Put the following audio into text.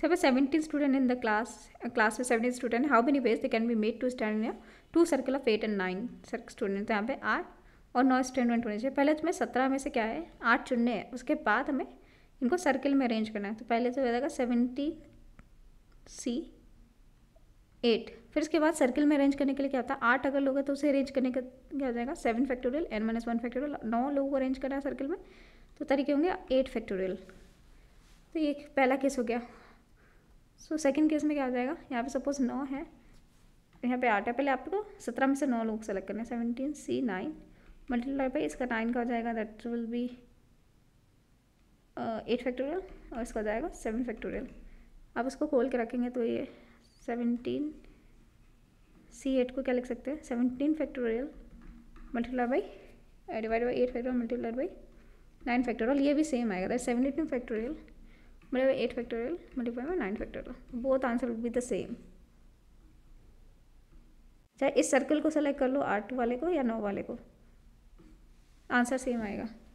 So we have 17 students in the class, a uh, class with 17 students. How many ways they can be made to stand in a two circle of 8 and 9 students? तो यहाँ पे आठ और नौ student होने चाहिए पहले तुम्हें तो सत्रह में से क्या है आठ चुनने हैं उसके बाद हमें इनको सर्कल में अरेंज करना है तो पहले तो हो जाएगा सेवेंटी सी एट फिर उसके बाद सर्कल में अरेंज करने के लिए क्या होता है आठ अगर लोगे तो उसे अरेंज करने का क्या हो जाएगा seven factorial N minus one factorial नौ लोगों को अरेंज करना है सर्कल में तो तरीके होंगे एट फैक्टोरियल तो ये पहला केस हो गया सो सेकेंड केस में क्या हो जाएगा यहाँ पे सपोज नौ है यहाँ पे आठ है पहले आपको सत्रह में से नौ लोग सेलेक्ट करने seventeen C nine multiply by इसका नाइन का हो जाएगा that will be eight factorial और इसका हो जाएगा सेवन फैक्टोरियल आप इसको खोल के रखेंगे तो ये सेवनटीन सी एट को क्या लिख सकते हैं seventeen factorial multiply by divide by eight factorial multiply by nine factorial ये भी सेम आएगा दैट सेवनटीन फैक्टोरियल मतलब एट फैक्टोरियल मल्टीप्लाई में nine factorial both answer will be the same चाहे इस सर्कल को सेलेक्ट कर लो आठ वाले को या नौ वाले को आंसर सेम आएगा